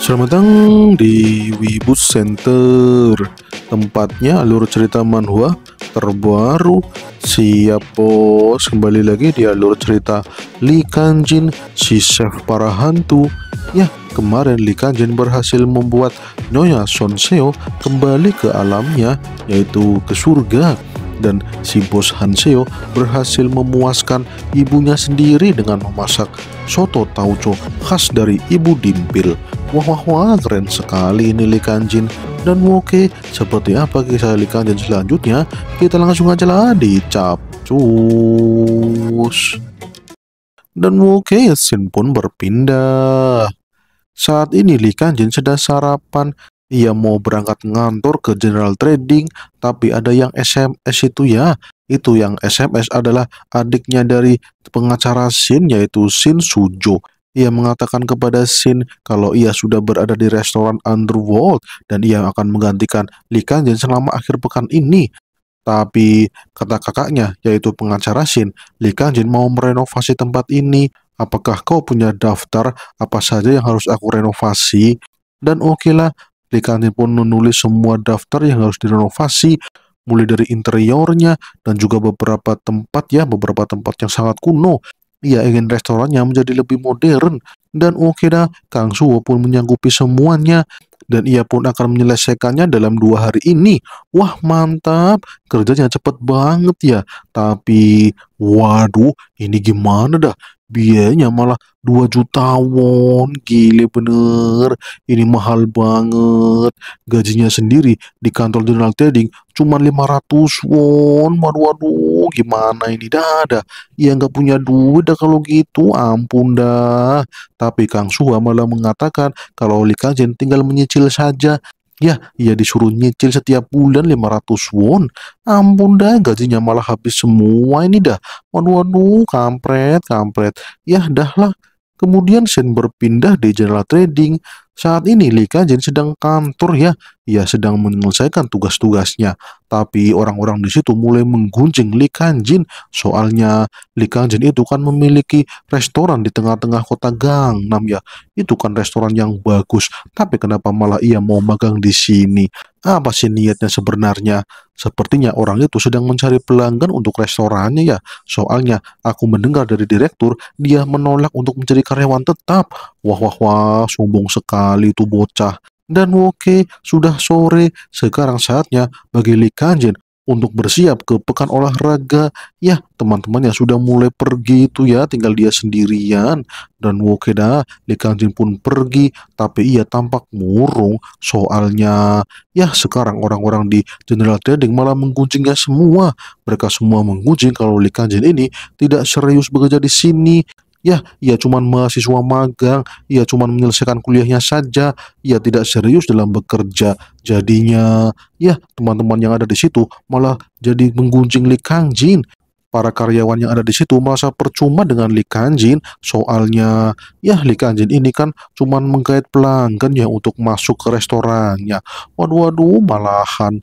Selamat datang di Wibu Center Tempatnya alur cerita manhwa terbaru Siap bos, kembali lagi di alur cerita Li Kanjin, si chef para hantu Ya, kemarin Li Kanjin berhasil membuat Nyonya Sonseo kembali ke alamnya Yaitu ke surga dan si bos Hanseo berhasil memuaskan ibunya sendiri dengan memasak soto tauco khas dari ibu Dimpil Wah wah wah keren sekali ini Li Kanjin dan oke seperti apa kisah Li Kanjin selanjutnya kita langsung aja lah di Capcus dan oke scene pun berpindah saat ini Li Kanjin sedang sarapan ia mau berangkat ngantor ke General Trading, tapi ada yang SMS itu ya. Itu yang SMS adalah adiknya dari pengacara Shin yaitu Shin Sujo. Ia mengatakan kepada Sin kalau ia sudah berada di restoran Underworld dan ia akan menggantikan Lee Kanjen selama akhir pekan ini. Tapi kata kakaknya, yaitu pengacara Sin, Lee Kanjen mau merenovasi tempat ini. Apakah kau punya daftar apa saja yang harus aku renovasi? Dan okelah, Li Lee Kanjen pun menulis semua daftar yang harus direnovasi mulai dari interiornya dan juga beberapa tempat ya, beberapa tempat yang sangat kuno ia ingin restorannya menjadi lebih modern dan dah, Kang Suo pun menyanggupi semuanya dan ia pun akan menyelesaikannya dalam dua hari ini. Wah mantap, kerjanya cepet banget ya. Tapi waduh ini gimana dah, biayanya malah 2 juta won gile bener ini mahal banget gajinya sendiri di kantor general trading cuma 500 won waduh waduh gimana ini dah Dah, ya nggak punya duit dah kalau gitu ampun dah tapi Kang Suha malah mengatakan kalau Li jen tinggal menyicil nyicil saja. Ya, ia disuruh nyicil setiap bulan 500 won. Ampun dah, gajinya malah habis semua ini dah. Waduh, waduh, kampret, kampret. Ya, dahlah. Kemudian Shen berpindah di jendela trading. Saat ini Lika jadi sedang kantor ya, ia sedang menyelesaikan tugas-tugasnya. Tapi orang-orang di situ mulai menggunjing Li Kanjin, soalnya Li Kanjin itu kan memiliki restoran di tengah-tengah kota Gangnam ya. Itu kan restoran yang bagus, tapi kenapa malah ia mau magang di sini? Apa sih niatnya sebenarnya? Sepertinya orang itu sedang mencari pelanggan untuk restorannya ya. Soalnya aku mendengar dari direktur, dia menolak untuk menjadi karyawan tetap. Wah wah wah, sombong sekali kali itu bocah. Dan oke, sudah sore, sekarang saatnya bagi Lee Kanjin untuk bersiap ke pekan olahraga. Ya, teman-temannya sudah mulai pergi itu ya, tinggal dia sendirian. Dan oke dah, Lee Kanjin pun pergi, tapi ia tampak murung. Soalnya, ya sekarang orang-orang di General Trading malah mengguncingnya semua. Mereka semua menggunjing kalau Lee Kanjin ini tidak serius bekerja di sini. Ya, ia cuma mahasiswa magang, ia cuma menyelesaikan kuliahnya saja, ia tidak serius dalam bekerja. Jadinya, ya teman-teman yang ada di situ malah jadi menggunjing Li Kang Jin. Para karyawan yang ada di situ merasa percuma dengan Li Kang Jin, soalnya ya Li Kang Jin ini kan cuma menggait pelanggan ya untuk masuk ke restorannya. Waduh, waduh, malahan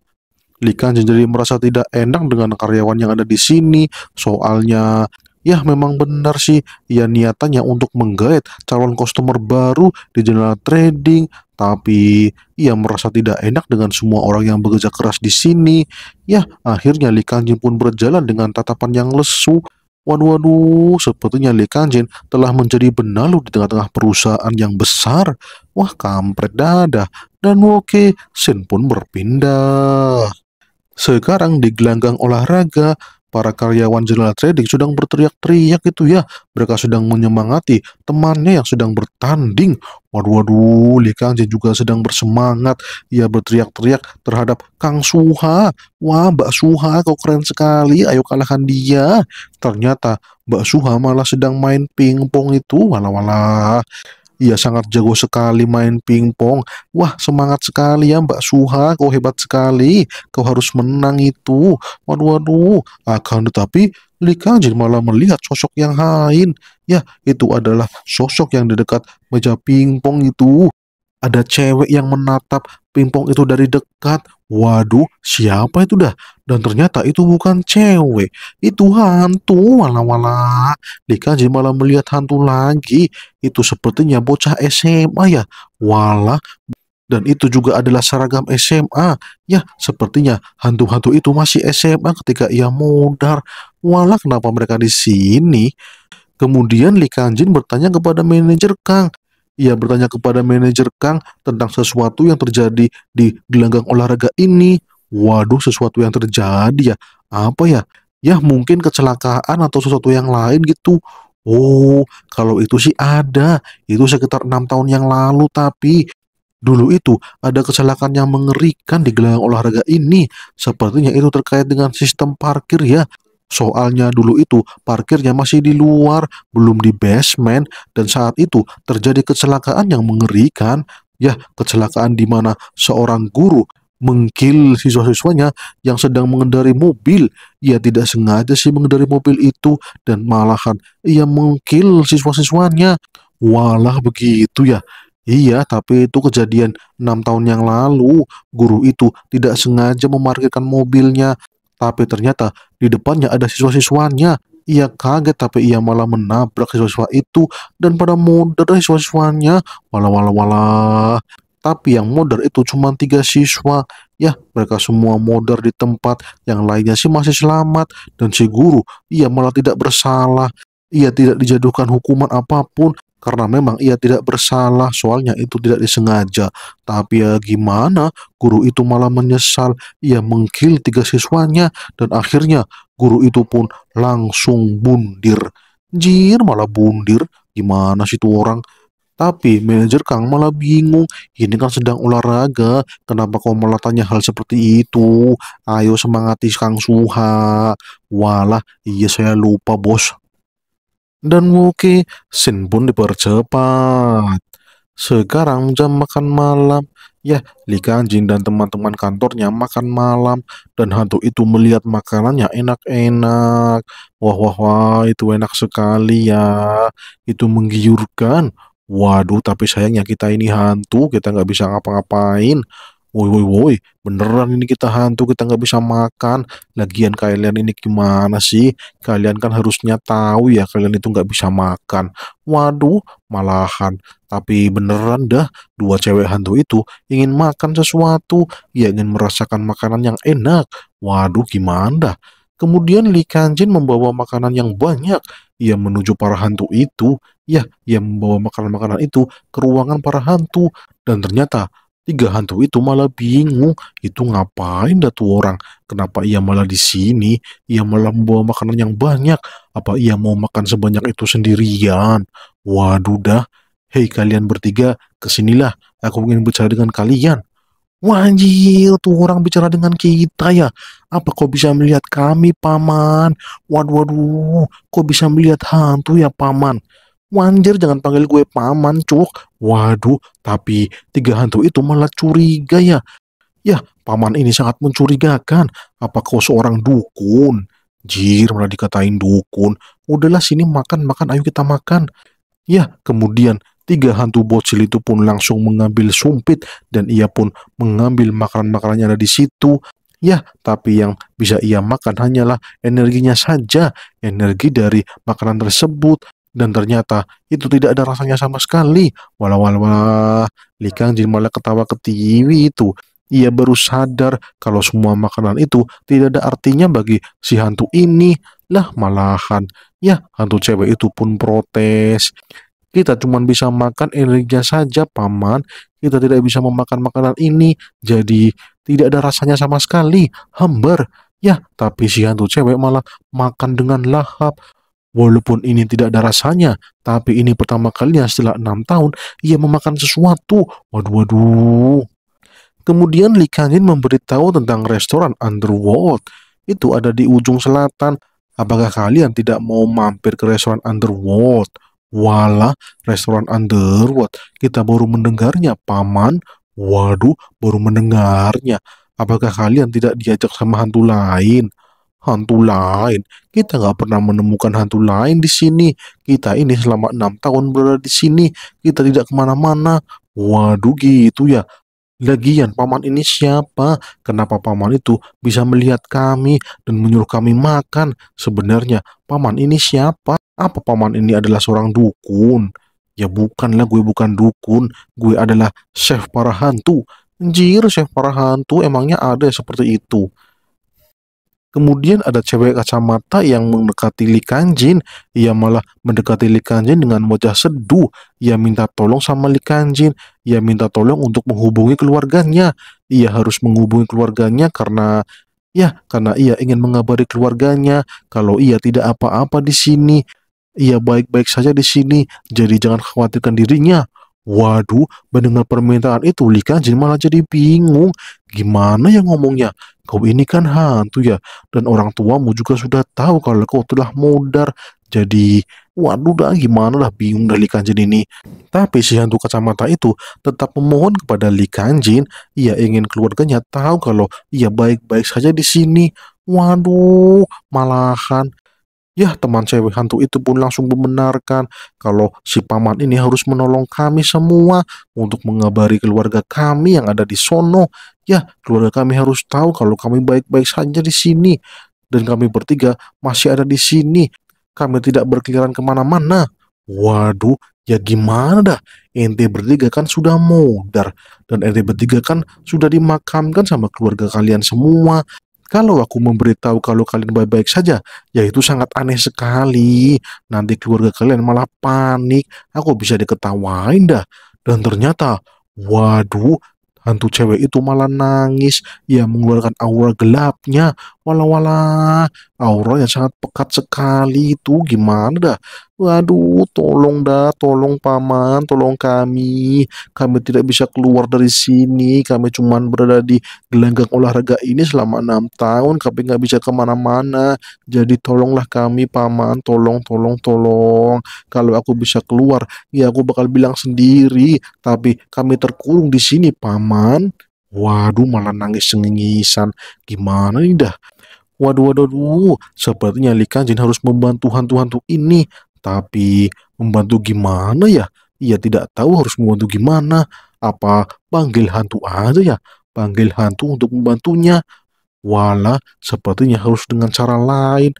Li Jin jadi merasa tidak enak dengan karyawan yang ada di sini, soalnya Ya memang benar sih, ya niatannya untuk menggait calon customer baru di jurnal trading, tapi ia merasa tidak enak dengan semua orang yang bekerja keras di sini. Ya akhirnya Li Kanjin pun berjalan dengan tatapan yang lesu. Waduh, waduh, sepertinya Li Kanjin telah menjadi benalu di tengah-tengah perusahaan yang besar. Wah, kampret dah. Dan oke, Sin pun berpindah. Sekarang di gelanggang olahraga, Para karyawan jurnal Trading sedang berteriak-teriak itu ya. Mereka sedang menyemangati temannya yang sedang bertanding. Waduh, waduh, Li Jin juga sedang bersemangat. Ia berteriak-teriak terhadap Kang Suha. Wah, Mbak Suha, kau keren sekali. Ayo kalahkan dia. Ternyata Mbak Suha malah sedang main pingpong itu. Walah-walah. Iya sangat jago sekali main pingpong. Wah semangat sekali ya Mbak Suha, kau hebat sekali. Kau harus menang itu. Waduh waduh. Akan tetapi Li Kangjin malah melihat sosok yang lain. Ya itu adalah sosok yang di dekat meja pingpong itu. Ada cewek yang menatap pingpong itu dari dekat. Waduh, siapa itu dah? Dan ternyata itu bukan cewek. Itu hantu, wala-wala. Lika jadi malah melihat hantu lagi. Itu sepertinya bocah SMA ya. Walah, dan itu juga adalah seragam SMA. Ya, sepertinya hantu-hantu itu masih SMA ketika ia mudar. Walah, kenapa mereka di sini? Kemudian Li Kanjin bertanya kepada manajer Kang, ia bertanya kepada manajer Kang tentang sesuatu yang terjadi di gelanggang olahraga ini. Waduh, sesuatu yang terjadi ya. Apa ya? Ya mungkin kecelakaan atau sesuatu yang lain gitu. Oh, kalau itu sih ada. Itu sekitar enam tahun yang lalu tapi Dulu itu ada kecelakaan yang mengerikan di gelanggang olahraga ini. Sepertinya itu terkait dengan sistem parkir ya. Soalnya dulu itu parkirnya masih di luar, belum di basement, dan saat itu terjadi kecelakaan yang mengerikan. Ya, kecelakaan di mana seorang guru mengkil siswa-siswanya yang sedang mengendari mobil. Ia tidak sengaja sih mengendari mobil itu dan malahan ia mengkil siswa-siswanya. Walah begitu ya. Iya, tapi itu kejadian enam tahun yang lalu. Guru itu tidak sengaja memarkirkan mobilnya tapi ternyata di depannya ada siswa-siswanya. Ia kaget tapi ia malah menabrak siswa-siswa itu dan pada moder siswa-siswanya. Walah walah walah. Tapi yang moder itu cuma tiga siswa. Ya, mereka semua moder di tempat. Yang lainnya sih masih selamat. Dan si guru, ia malah tidak bersalah. Ia tidak dijatuhkan hukuman apapun karena memang ia tidak bersalah soalnya itu tidak disengaja. Tapi ya gimana, guru itu malah menyesal, ia mengkil tiga siswanya dan akhirnya guru itu pun langsung bundir. Jir malah bundir, gimana sih tuh orang? Tapi manajer Kang malah bingung, ini kan sedang olahraga, kenapa kau malah tanya hal seperti itu? Ayo semangati Kang Suha. Walah, iya saya lupa bos dan Wuki sin pun dipercepat. Sekarang jam makan malam, ya Li Kanjin dan teman-teman kantornya makan malam dan hantu itu melihat makanannya enak-enak. Wah wah wah itu enak sekali ya, itu menggiurkan. Waduh tapi sayangnya kita ini hantu, kita nggak bisa ngapa-ngapain woi woi woi beneran ini kita hantu kita nggak bisa makan lagian kalian ini gimana sih kalian kan harusnya tahu ya kalian itu nggak bisa makan waduh malahan tapi beneran dah dua cewek hantu itu ingin makan sesuatu ya ingin merasakan makanan yang enak waduh gimana dah kemudian Li Kanjin membawa makanan yang banyak ia menuju para hantu itu ya ia membawa makanan-makanan itu ke ruangan para hantu dan ternyata Tiga hantu itu malah bingung, itu ngapain datu orang? Kenapa ia malah di sini? Ia malah membawa makanan yang banyak. Apa ia mau makan sebanyak itu sendirian? Waduh dah. Hei kalian bertiga, kesinilah. Aku ingin bicara dengan kalian. Wajil, tuh orang bicara dengan kita ya. Apa kau bisa melihat kami, Paman? Waduh, waduh, kau bisa melihat hantu ya, Paman? Wanjir jangan panggil gue paman cuk. Waduh, tapi tiga hantu itu malah curiga ya. Ya, paman ini sangat mencurigakan. Apa kau seorang dukun? Jir malah dikatain dukun. Udahlah sini makan-makan, ayo kita makan. Ya, kemudian tiga hantu bocil itu pun langsung mengambil sumpit dan ia pun mengambil makanan-makanan ada di situ. Ya, tapi yang bisa ia makan hanyalah energinya saja, energi dari makanan tersebut. Dan ternyata itu tidak ada rasanya sama sekali. Walau walau walau, Kang Jin malah ketawa ke TV itu. Ia baru sadar kalau semua makanan itu tidak ada artinya bagi si hantu ini. Lah malahan, ya hantu cewek itu pun protes. Kita cuma bisa makan energi saja, Paman. Kita tidak bisa memakan makanan ini. Jadi tidak ada rasanya sama sekali. Hambar. Ya, tapi si hantu cewek malah makan dengan lahap. Walaupun ini tidak ada rasanya, tapi ini pertama kalinya setelah enam tahun ia memakan sesuatu. Waduh, waduh. Kemudian Li Kangin memberitahu tentang restoran Underworld. Itu ada di ujung selatan. Apakah kalian tidak mau mampir ke restoran Underworld? Walah, restoran Underworld. Kita baru mendengarnya, paman. Waduh, baru mendengarnya. Apakah kalian tidak diajak sama hantu lain? hantu lain. Kita nggak pernah menemukan hantu lain di sini. Kita ini selama enam tahun berada di sini, kita tidak kemana-mana. Waduh gitu ya. Lagian paman ini siapa? Kenapa paman itu bisa melihat kami dan menyuruh kami makan? Sebenarnya paman ini siapa? Apa paman ini adalah seorang dukun? Ya bukanlah gue bukan dukun, gue adalah chef para hantu. Anjir, chef para hantu emangnya ada seperti itu? Kemudian ada cewek kacamata yang mendekati Li Kanjin. Ia malah mendekati Li Kanjin dengan wajah seduh. Ia minta tolong sama Li Kanjin. Ia minta tolong untuk menghubungi keluarganya. Ia harus menghubungi keluarganya karena ya karena ia ingin mengabari keluarganya kalau ia tidak apa-apa di sini. Ia baik-baik saja di sini. Jadi jangan khawatirkan dirinya. Waduh, mendengar permintaan itu Li Kanjin malah jadi bingung. Gimana yang ngomongnya? Kau ini kan hantu ya, dan orang tuamu juga sudah tahu kalau kau telah mudar. Jadi, waduh dah gimana lah bingung dari Li Kanjin ini. Tapi si hantu kacamata itu tetap memohon kepada Li Kanjin, ia ingin keluarganya tahu kalau ia baik-baik saja di sini. Waduh, malahan Ya, teman cewek hantu itu pun langsung membenarkan kalau si paman ini harus menolong kami semua untuk mengabari keluarga kami yang ada di sono. Ya, keluarga kami harus tahu kalau kami baik-baik saja di sini dan kami bertiga masih ada di sini. Kami tidak berkeliaran kemana-mana. Waduh, ya gimana dah? Ente bertiga kan sudah modar dan ente bertiga kan sudah dimakamkan sama keluarga kalian semua kalau aku memberitahu kalau kalian baik-baik saja, yaitu sangat aneh sekali. Nanti keluarga kalian malah panik. Aku bisa diketawain dah. Dan ternyata, waduh, hantu cewek itu malah nangis. Ia mengeluarkan aura gelapnya. Walau-walau, aura yang sangat pekat sekali itu. Gimana dah? Waduh, tolong dah, tolong paman, tolong kami. Kami tidak bisa keluar dari sini. Kami cuma berada di gelanggang olahraga ini selama enam tahun. Kami nggak bisa kemana-mana. Jadi tolonglah kami, paman. Tolong, tolong, tolong. Kalau aku bisa keluar, ya aku bakal bilang sendiri. Tapi kami terkurung di sini, paman. Waduh, malah nangis sengisan. Gimana nih dah? Waduh, waduh, waduh, sepertinya Li Kanjin harus membantu hantu-hantu ini. Tapi membantu gimana ya? Ia tidak tahu harus membantu gimana. Apa panggil hantu aja ya? Panggil hantu untuk membantunya. Wala, sepertinya harus dengan cara lain.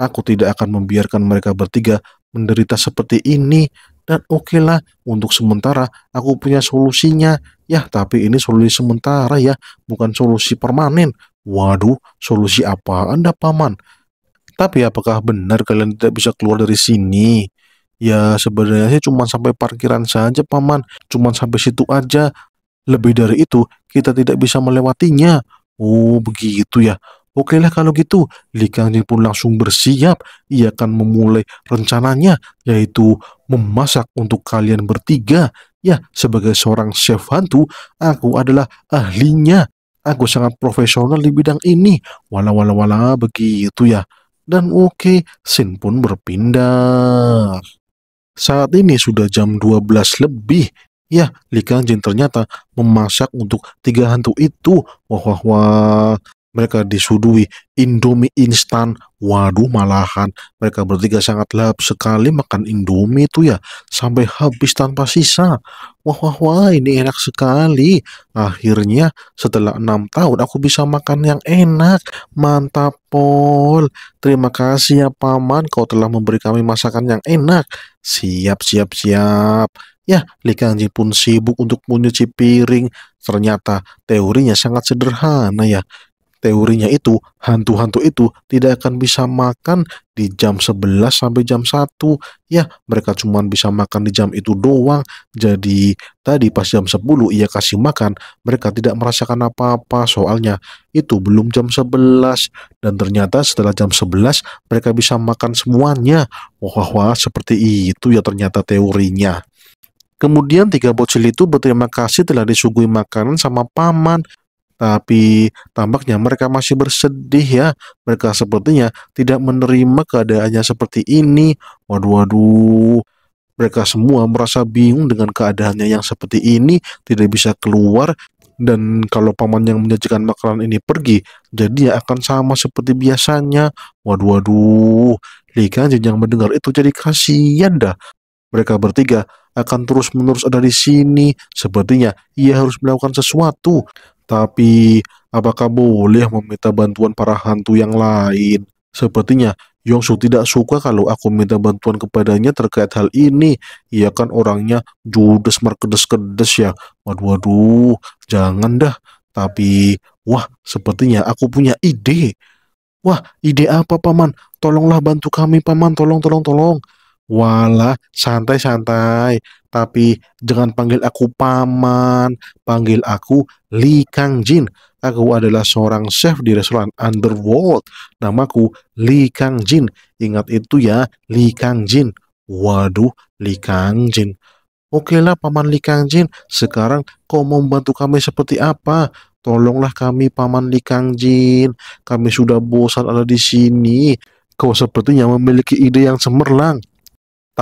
Aku tidak akan membiarkan mereka bertiga menderita seperti ini. Dan oke okay lah, untuk sementara aku punya solusinya. Ya, tapi ini solusi sementara ya, bukan solusi permanen. Waduh, solusi apa Anda, Paman? Tapi apakah benar kalian tidak bisa keluar dari sini? Ya sebenarnya sih cuma sampai parkiran saja paman, cuma sampai situ aja. Lebih dari itu kita tidak bisa melewatinya. Oh begitu ya. Oke lah kalau gitu, Li Jin pun langsung bersiap. Ia akan memulai rencananya, yaitu memasak untuk kalian bertiga. Ya, sebagai seorang chef hantu, aku adalah ahlinya. Aku sangat profesional di bidang ini. Wala wala wala begitu ya dan Woke sin pun berpindah. Saat ini sudah jam 12 lebih. Ya, Li Jin ternyata memasak untuk tiga hantu itu. Wah, wah, wah mereka disuduhi Indomie instan. Waduh malahan mereka bertiga sangat lahap sekali makan Indomie itu ya sampai habis tanpa sisa. Wah wah wah ini enak sekali. Akhirnya setelah enam tahun aku bisa makan yang enak. Mantap Pol. Terima kasih ya Paman kau telah memberi kami masakan yang enak. Siap siap siap. Ya, Li Kangji pun sibuk untuk menyuci piring. Ternyata teorinya sangat sederhana ya teorinya itu hantu-hantu itu tidak akan bisa makan di jam 11 sampai jam 1 ya mereka cuma bisa makan di jam itu doang jadi tadi pas jam 10 ia kasih makan mereka tidak merasakan apa-apa soalnya itu belum jam 11 dan ternyata setelah jam 11 mereka bisa makan semuanya wah wah seperti itu ya ternyata teorinya Kemudian tiga bocil itu berterima kasih telah disuguhi makanan sama paman tapi tampaknya mereka masih bersedih ya. Mereka sepertinya tidak menerima keadaannya seperti ini. Waduh, waduh. Mereka semua merasa bingung dengan keadaannya yang seperti ini, tidak bisa keluar, dan kalau paman yang menyajikan makanan ini pergi, jadinya akan sama seperti biasanya. Waduh, waduh, Li yang mendengar itu jadi kasihan dah. Mereka bertiga akan terus-menerus ada di sini. Sepertinya ia harus melakukan sesuatu. Tapi, apakah boleh meminta bantuan para hantu yang lain? Sepertinya Yongsu tidak suka kalau aku minta bantuan kepadanya terkait hal ini. Ia kan orangnya judes merkedes-kedes ya. Waduh, waduh, jangan dah. Tapi, wah, sepertinya aku punya ide. Wah, ide apa, Paman? Tolonglah bantu kami, Paman. Tolong, tolong, tolong. Walah, santai-santai. Tapi jangan panggil aku paman, panggil aku Lee Kang Jin. Aku adalah seorang chef di restoran Underworld. Namaku Lee Kang Jin. Ingat itu ya, Lee Kang Jin. Waduh, Lee Kang Jin. Oke lah Paman Lee Kang Jin, sekarang kau mau membantu kami seperti apa? Tolonglah kami Paman Lee Kang Jin, kami sudah bosan ada di sini. Kau sepertinya memiliki ide yang semerlang.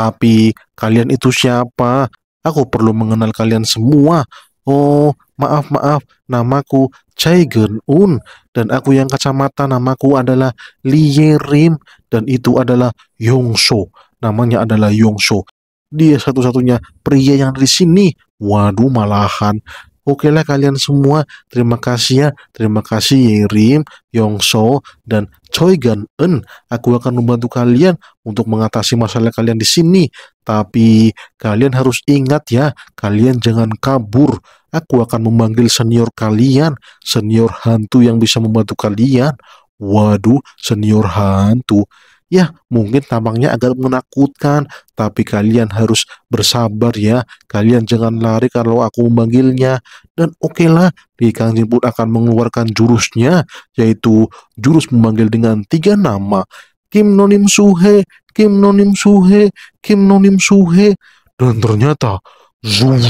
Tapi kalian itu siapa? Aku perlu mengenal kalian semua. Oh, maaf, maaf. Namaku Chai Gen Un. Dan aku yang kacamata namaku adalah Lie Rim. Dan itu adalah Yongso. Namanya adalah Yongso. Dia satu-satunya pria yang di sini. Waduh malahan Oke lah kalian semua, terima kasih ya, terima kasih Yerim, Yongso, dan Choi Gan Eun. Aku akan membantu kalian untuk mengatasi masalah kalian di sini. Tapi kalian harus ingat ya, kalian jangan kabur. Aku akan memanggil senior kalian, senior hantu yang bisa membantu kalian. Waduh, senior hantu. Ya, mungkin tampangnya agak menakutkan, tapi kalian harus bersabar ya. Kalian jangan lari kalau aku memanggilnya. Dan oke okay Li Kangjeng pun akan mengeluarkan jurusnya, yaitu jurus memanggil dengan tiga nama. Kim Nonim Suhe, Kim Nonim Suhe, Kim Nonim Suhe. Dan ternyata, zoom.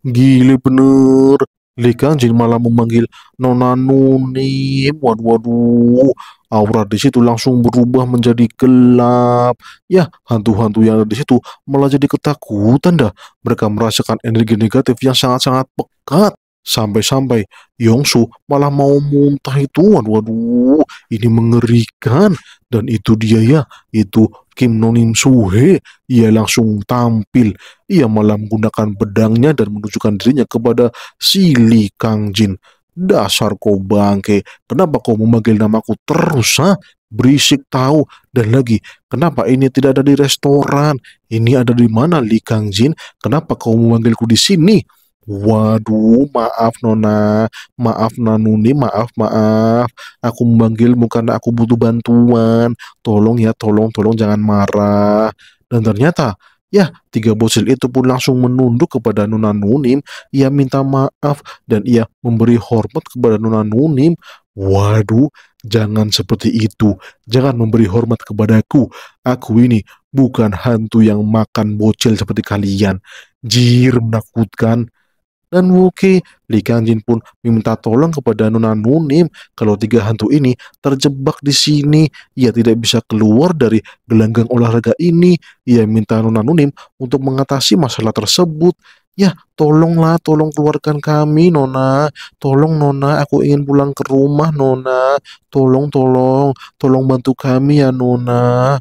Gile bener, Li Kanjeng malah memanggil Nona Nunim. Waduh, waduh. Aura di situ langsung berubah menjadi gelap. Ya, hantu-hantu yang ada di situ malah jadi ketakutan dah. Mereka merasakan energi negatif yang sangat-sangat pekat. Sampai-sampai Yongsu malah mau muntah itu. Waduh, waduh, ini mengerikan. Dan itu dia ya, itu Hakim Nonim Suhe, ia langsung tampil. Ia malah menggunakan pedangnya dan menunjukkan dirinya kepada si Li Kang Jin. Dasar kau bangke, kenapa kau memanggil namaku terus ha? Berisik tahu dan lagi, kenapa ini tidak ada di restoran? Ini ada di mana Li Kang Jin? Kenapa kau memanggilku di sini? Waduh, maaf Nona, maaf Nanuni, maaf, maaf. Aku memanggilmu karena aku butuh bantuan. Tolong ya, tolong, tolong jangan marah. Dan ternyata, ya, tiga bocil itu pun langsung menunduk kepada Nona Nunim. Ia minta maaf dan ia memberi hormat kepada Nona Nunim. Waduh, jangan seperti itu. Jangan memberi hormat kepadaku. Aku ini bukan hantu yang makan bocil seperti kalian. Jir menakutkan dan Wuki. Li Kangjin pun meminta tolong kepada Nona Nunim kalau tiga hantu ini terjebak di sini. Ia tidak bisa keluar dari gelanggang olahraga ini. Ia minta Nona Nunim untuk mengatasi masalah tersebut. Ya, tolonglah, tolong keluarkan kami, Nona. Tolong, Nona, aku ingin pulang ke rumah, Nona. Tolong, tolong, tolong bantu kami ya, Nona.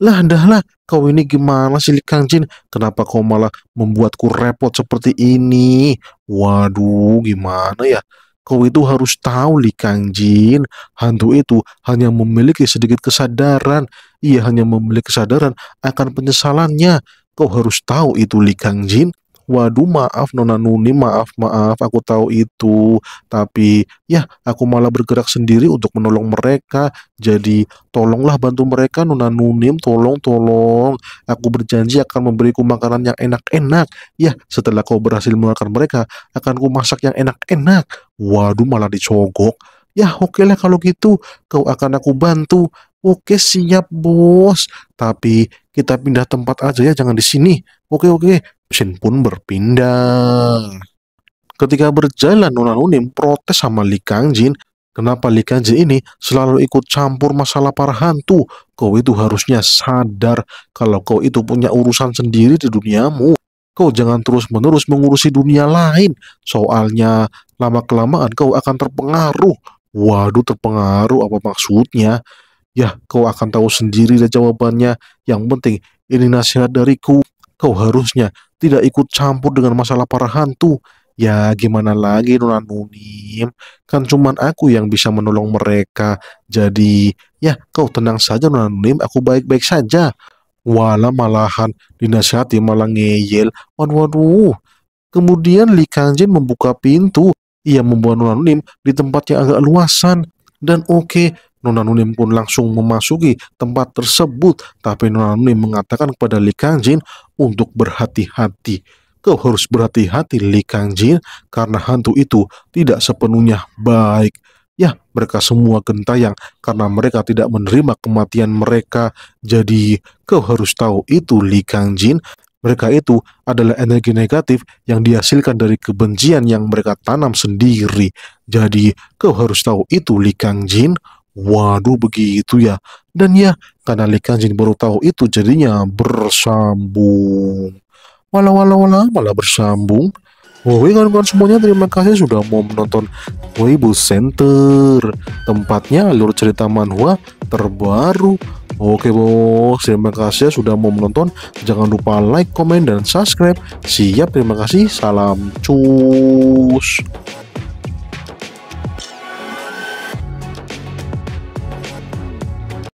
Lah, dah lah, Kau ini gimana sih Kang Jin? Kenapa kau malah membuatku repot seperti ini? Waduh, gimana ya? Kau itu harus tahu Li Kang Jin, hantu itu hanya memiliki sedikit kesadaran. Ia hanya memiliki kesadaran akan penyesalannya. Kau harus tahu itu Li Kang Jin waduh maaf Nona Nuni maaf maaf aku tahu itu tapi ya aku malah bergerak sendiri untuk menolong mereka jadi tolonglah bantu mereka Nona Nunim tolong tolong aku berjanji akan memberiku makanan yang enak-enak ya setelah kau berhasil mengeluarkan mereka akan ku masak yang enak-enak waduh malah dicogok Ya oke lah kalau gitu, kau akan aku bantu. Oke siap bos, tapi kita pindah tempat aja ya, jangan di sini. Oke oke, Shin pun berpindah. Hmm. Ketika berjalan, Nona Unim protes sama Li Kang Jin. Kenapa Li Kang Jin ini selalu ikut campur masalah para hantu? Kau itu harusnya sadar kalau kau itu punya urusan sendiri di duniamu. Kau jangan terus-menerus mengurusi dunia lain. Soalnya lama-kelamaan kau akan terpengaruh. Waduh terpengaruh apa maksudnya? Ya kau akan tahu sendiri dan jawabannya. Yang penting ini nasihat dariku. Kau harusnya tidak ikut campur dengan masalah para hantu. Ya gimana lagi Nona Nunim, kan cuman aku yang bisa menolong mereka. Jadi ya kau tenang saja Nona Nunim, aku baik-baik saja. Wala malahan dinasihati malah ngeyel. Waduh, waduh. Kemudian Li Kangjin membuka pintu. Ia membuat Nona Nunim di tempat yang agak luasan. Dan oke, okay, Nona Nunim pun langsung memasuki tempat tersebut, tapi Nona Nunim mengatakan kepada Li Kangjin untuk berhati-hati. Kau harus berhati-hati Li Kangjin karena hantu itu tidak sepenuhnya baik. Ya, mereka semua gentayang karena mereka tidak menerima kematian mereka. Jadi, kau harus tahu itu Li Kangjin. Mereka itu adalah energi negatif yang dihasilkan dari kebencian yang mereka tanam sendiri. Jadi, kau harus tahu itu Li Kangjin. Waduh begitu ya. Dan ya, karena Li Kangjin baru tahu itu jadinya bersambung. Walau walau walau malah bersambung. Woi oh, iya kan, kawan-kawan semuanya terima kasih sudah mau menonton Weibo Center Tempatnya alur cerita manhwa terbaru Oke bos, terima kasih ya sudah mau menonton Jangan lupa like, komen, dan subscribe Siap, terima kasih Salam cus